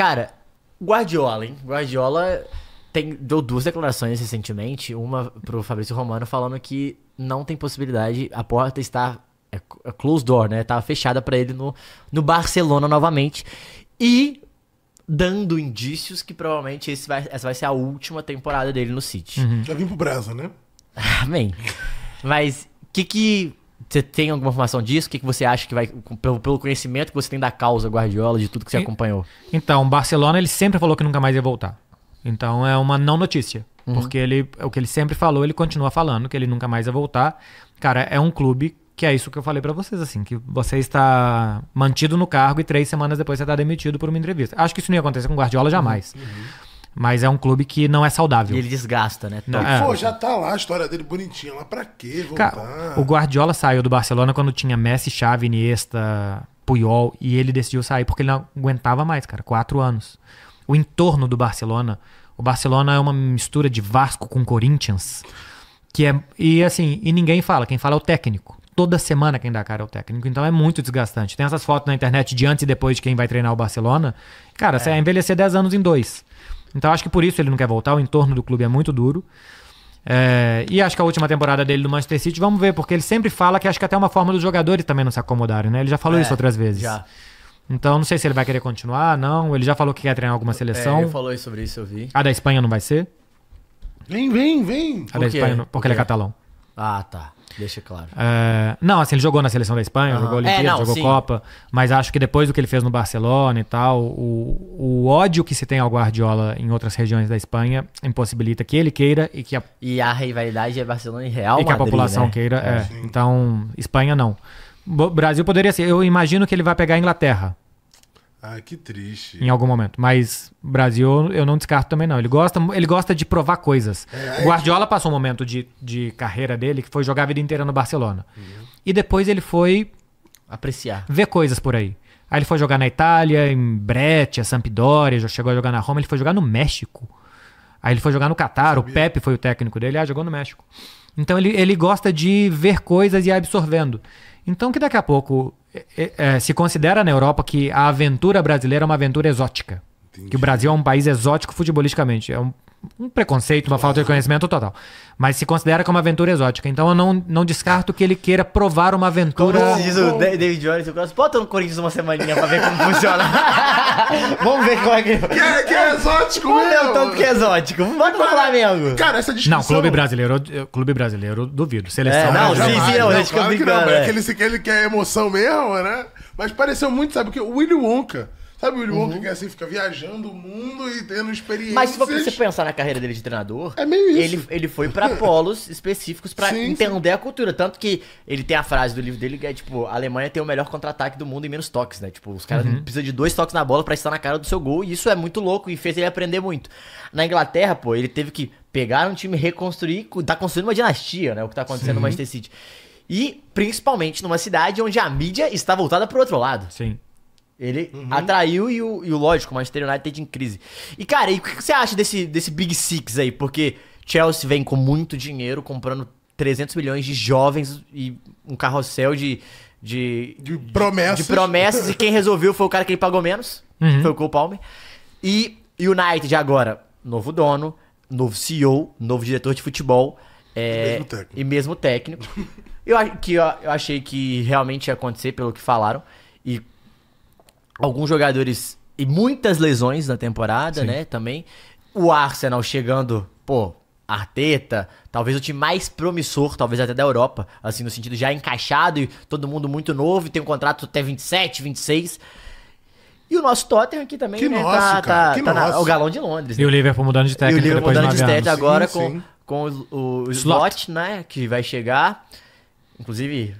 Cara, Guardiola, hein? Guardiola tem, deu duas declarações recentemente. Uma pro Fabrício Romano falando que não tem possibilidade, a porta está é, é closed door, né? Tava tá fechada para ele no, no Barcelona novamente. E dando indícios que provavelmente esse vai, essa vai ser a última temporada dele no City. Uhum. Já vim pro Brasa, né? Amém. Mas o que que você tem alguma informação disso? O que, que você acha que vai. Pelo, conhecimento que você tem da causa Guardiola, de tudo que você e, acompanhou? Então, Barcelona ele sempre falou que nunca mais ia voltar. Então é uma não notícia. Uhum. Porque ele, é o que ele sempre falou, ele continua falando, que ele nunca mais ia voltar. Cara, é um clube que é isso que eu falei para vocês, assim, que você está mantido no cargo e três semanas depois você está demitido por uma entrevista. Acho que isso não ia acontecer com Guardiola jamais. Uhum. uhum. Mas é um clube que não é saudável. E ele desgasta, né? Não, é. Pô, já tá lá a história dele bonitinha. Lá pra quê voltar? Cara, o Guardiola saiu do Barcelona quando tinha Messi, Xavi, Iniesta, Puyol. E ele decidiu sair porque ele não aguentava mais, cara. Quatro anos. O entorno do Barcelona... O Barcelona é uma mistura de Vasco com Corinthians. Que é, e assim, e ninguém fala. Quem fala é o técnico toda semana quem dá cara é o técnico. Então é muito desgastante. Tem essas fotos na internet de antes e depois de quem vai treinar o Barcelona. Cara, é. você é vai envelhecer 10 anos em dois. Então acho que por isso ele não quer voltar, o entorno do clube é muito duro. É, e acho que a última temporada dele no Manchester City, vamos ver, porque ele sempre fala que acho que até é uma forma dos jogadores também não se acomodarem, né? Ele já falou é, isso outras vezes. Já. Então não sei se ele vai querer continuar, não. Ele já falou que quer treinar alguma é, seleção. É, ele falou sobre isso, eu vi. A da Espanha não vai ser? Vem, vem, vem! A da Espanha porque ele é catalão. Ah, tá. Deixa claro. É, não, assim, ele jogou na seleção da Espanha, uhum. jogou é, Olimpíada, é, jogou sim. Copa, mas acho que depois do que ele fez no Barcelona e tal, o, o ódio que se tem ao Guardiola em outras regiões da Espanha impossibilita que ele queira e que a... E a rivalidade é Barcelona e Real E Madrid, que a população né? queira, é. é. Então, Espanha não. Brasil poderia ser. Eu imagino que ele vai pegar a Inglaterra. Ah, que triste. Em algum momento. Mas Brasil eu não descarto também, não. Ele gosta, ele gosta de provar coisas. É, é, Guardiola passou um momento de, de carreira dele que foi jogar a vida inteira no Barcelona. Uhum. E depois ele foi. Apreciar. Ver coisas por aí. Aí ele foi jogar na Itália, em Brescia, Sampdoria, já chegou a jogar na Roma, ele foi jogar no México. Aí ele foi jogar no Catar, o Pepe foi o técnico dele, ah, jogou no México. Então ele, ele gosta de ver coisas e ir absorvendo. Então que daqui a pouco é, é, é, se considera na Europa que a aventura brasileira é uma aventura exótica. Entendi. Que o Brasil é um país exótico futebolisticamente. É um, um preconceito, uma falta de conhecimento total. Mas se considera como uma aventura exótica. Então eu não, não descarto que ele queira provar uma aventura. Como diz o David Jones, eu gosto. Bota no Corinthians uma semaninha pra ver como funciona. Vamos ver qual é que. Que é, que é exótico, mano. meu. o tanto que é exótico. Bota no Flamengo. Cara, essa discussão. Não, clube brasileiro, eu, clube brasileiro, duvido. Seleção. É, não, sim, sim, é, não, não, claro que não. É, é que ele, ele quer emoção mesmo, né? Mas pareceu muito, sabe? Porque o Willy Wonka. Sabe o Willy uhum. Wonka que é assim fica viajando o mundo e tendo experiências. Mas se você pensar na carreira dele de treinador, é meio isso. ele ele foi para polos específicos para entender sim. a cultura, tanto que ele tem a frase do livro dele que é tipo, a Alemanha tem o melhor contra-ataque do mundo e menos toques, né? Tipo, os caras uhum. precisam de dois toques na bola para estar na cara do seu gol, e isso é muito louco e fez ele aprender muito. Na Inglaterra, pô, ele teve que pegar um time, reconstruir, tá construindo uma dinastia, né? O que tá acontecendo sim. no Manchester City. E principalmente numa cidade onde a mídia está voltada pro outro lado. Sim. Ele uhum. atraiu e o, e o lógico, o Manchester United em crise. E, cara, e o que você acha desse, desse Big Six aí? Porque Chelsea vem com muito dinheiro, comprando 300 milhões de jovens e um carrossel de. De, de promessas. De, de promessas. e quem resolveu foi o cara que ele pagou menos. Uhum. Foi o Cole Palme. E United agora, novo dono, novo CEO, novo diretor de futebol. É, mesmo e mesmo técnico. eu, que eu, eu achei que realmente ia acontecer, pelo que falaram. E alguns jogadores e muitas lesões na temporada, Sim. né? Também. O Arsenal chegando, pô, Arteta, talvez o time mais promissor, talvez até da Europa, assim, no sentido já encaixado e todo mundo muito novo e tem um contrato até 27, 26. E o nosso Tottenham aqui também, que né? Nosso, tá, cara, tá, tá na, o galão de Londres. E o né? Liverpool mudando de técnico. E o Liverpool mudando de, de técnico agora sim, com, sim. com o, o, o slot, slot, né? Que vai chegar. Inclusive,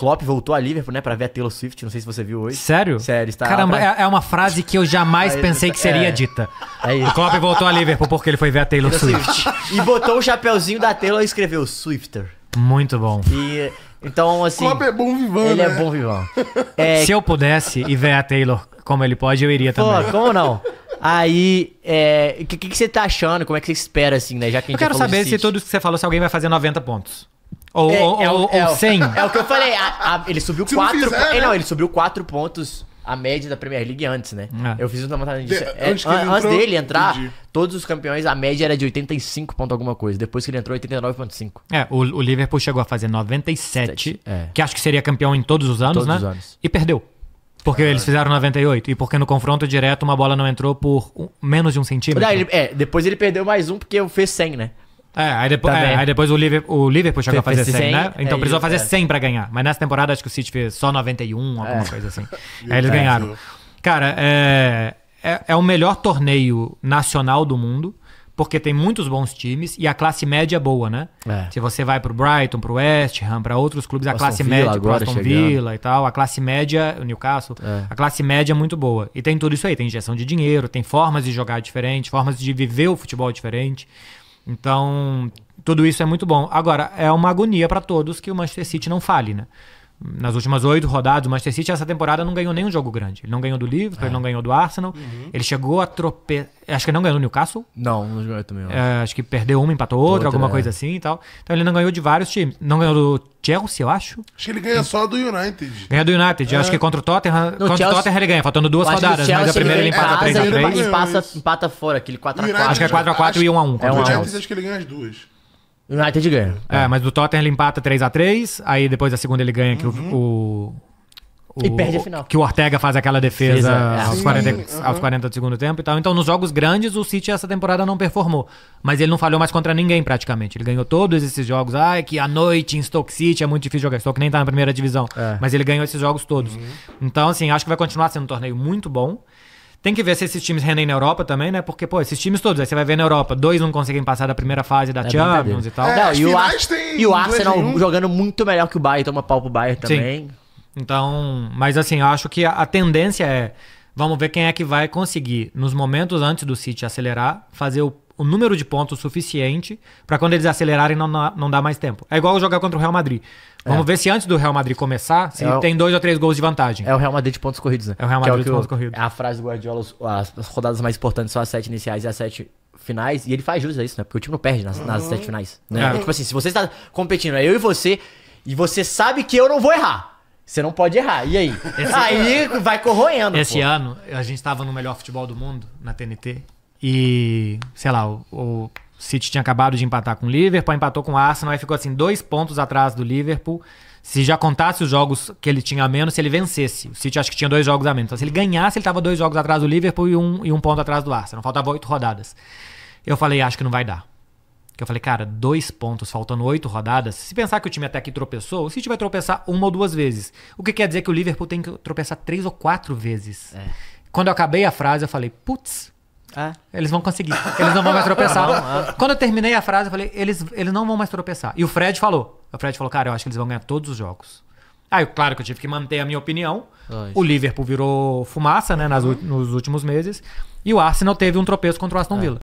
Klopp voltou a Liverpool, né, pra ver a Taylor Swift, não sei se você viu hoje. Sério? Sério, está Caramba, pra... é, é uma frase que eu jamais pensei que seria é. dita. É isso. O Klopp voltou a Liverpool porque ele foi ver a Taylor, Taylor Swift. e botou o chapéuzinho da Taylor e escreveu Swifter. Muito bom. E então assim, Klopp é bom vivão, Ele é né? é bom vivão. É, se eu pudesse e ver a Taylor como ele pode, eu iria também. Pô, como não? Aí, o é, que, que, você tá achando? Como é que você espera, assim, né? Já que eu quero saber se tudo que você falou, se alguém vai fazer 90 pontos. Ou, é, ou, é, ou, é, ou 100. É o que eu falei. A, a, ele subiu 4 pontos. É, né? não, ele subiu 4 pontos a média da Premier League antes, né? Ah. Eu fiz uma matéria disso. De, é, antes, é, antes entrou, dele entrar, entendi. todos os campeões, a média era de 85 pontos alguma coisa. Depois que ele entrou, 89.5. É, o, o, Liverpool chegou a fazer 97, é. que acho que seria campeão em todos os anos, todos né? Os anos. E perdeu. Porque eles fizeram 98 e porque no confronto direto uma bola não entrou por um, menos de um centímetro. Não, ele, é, depois ele perdeu mais um porque fez 100, né? É, aí, depo tá é, aí depois o Liverpool, o Liverpool chegou Fe a fazer 100, 100 né? Então é, precisou fazer é. 100 pra ganhar. Mas nessa temporada acho que o City fez só 91, alguma é. coisa assim. aí eles ganharam. Cara, é, é, é o melhor torneio nacional do mundo porque tem muitos bons times e a classe média é boa, né? É. Se você vai pro Brighton, pro West Ham, para outros clubes, a classe Villa média, pro Aston Villa e tal, a classe média, o Newcastle, é. a classe média é muito boa. E tem tudo isso aí, tem injeção de dinheiro, tem formas de jogar diferente, formas de viver o futebol diferente. Então, tudo isso é muito bom. Agora, é uma agonia para todos que o Manchester City não fale, né? Nas últimas oito rodadas, o Manchester City essa temporada não ganhou nenhum jogo grande. Ele não ganhou do Liverpool, é. ele não ganhou do Arsenal. Uhum. Ele chegou a tropeçar. Acho que ele não ganhou do Newcastle. Não, não ganhou também. É, acho que perdeu uma, empatou outra, outra alguma é. coisa assim e tal. Então ele não ganhou de vários times. Não ganhou do Chelsea, eu acho. Acho que ele ganha só do United. Ganha do United. Acho é. que contra o Tottenham. No contra Chelsea... o Tottenham ele ganha, faltando duas rodadas. mas a primeira ele, ele empata 3x3. E, passa, empata fora, aquele 4x4. Acho que é 4x4 e 1x1. É 1 a 1 Acho que ele ganha as duas. United ganha. É, é. mas do Tottenham ele empata 3x3, aí depois da segunda ele ganha que o- uhum. o, o- E perde a final. Que o Ortega faz aquela defesa aos, Sim, 40, aos 40 do segundo tempo e tal. Então, nos jogos grandes, o City essa temporada não performou. Mas ele não falhou mais contra ninguém, praticamente. Ele ganhou todos esses jogos. Ah, que a noite em Stoke City é muito difícil jogar. Stoke nem tá na primeira divisão. É. Mas ele ganhou esses jogos todos. Uhum. Então, assim, acho que vai continuar sendo um torneio muito bom. Tem que ver se esses times rendem na Europa também, né? Porque, pô, esses times todos, aí você vai ver na Europa, dois não conseguem passar da primeira fase da é Champions e tal. É, não, e, o Ar e o Arsenal jogando muito melhor que o Bayern, toma pau pro Bayern também. Sim. Então, mas assim, eu acho que a, a tendência é. Vamos ver quem é que vai conseguir, nos momentos antes do City acelerar, fazer o o número de pontos suficiente para quando eles acelerarem não, não dá mais tempo. É igual jogar contra o Real Madrid. Vamos é. ver se antes do Real Madrid começar, se é tem dois ou três gols de vantagem. É o Real Madrid de pontos corridos, né? É o Real Madrid é o de pontos o... corridos. É a frase do Guardiola, as rodadas mais importantes são as sete iniciais e as sete finais. E ele faz jus a isso, né? Porque o time não perde nas, nas uhum. sete finais. Né? É. É tipo assim, se você está competindo, é eu e você, e você sabe que eu não vou errar. Você não pode errar. E aí? Esse... Aí vai corroendo. Esse pô. ano, a gente estava no melhor futebol do mundo, na TNT. E, sei lá, o, o City tinha acabado de empatar com o Liverpool, empatou com o Arsenal, aí ficou assim, dois pontos atrás do Liverpool. Se já contasse os jogos que ele tinha a menos, se ele vencesse. O City acho que tinha dois jogos a menos. Então, se ele ganhasse, ele estava dois jogos atrás do Liverpool e um, e um ponto atrás do Arsenal. Faltava oito rodadas. Eu falei, acho que não vai dar. eu falei, cara, dois pontos faltando oito rodadas. Se pensar que o time até aqui tropeçou, o City vai tropeçar uma ou duas vezes. O que quer dizer que o Liverpool tem que tropeçar três ou quatro vezes. É. Quando eu acabei a frase, eu falei, putz, ah, eles vão conseguir. Eles não vão mais tropeçar. Não, ah. Quando eu terminei a frase, eu falei, eles, eles não vão mais tropeçar. E o Fred falou. O Fred falou, cara, eu acho que eles vão ganhar todos os jogos. Aí, claro que eu tive que manter a minha opinião. Ai, o Liverpool virou fumaça, né, nas, nos últimos meses. E o Arsenal teve um tropeço contra o Aston é. Villa.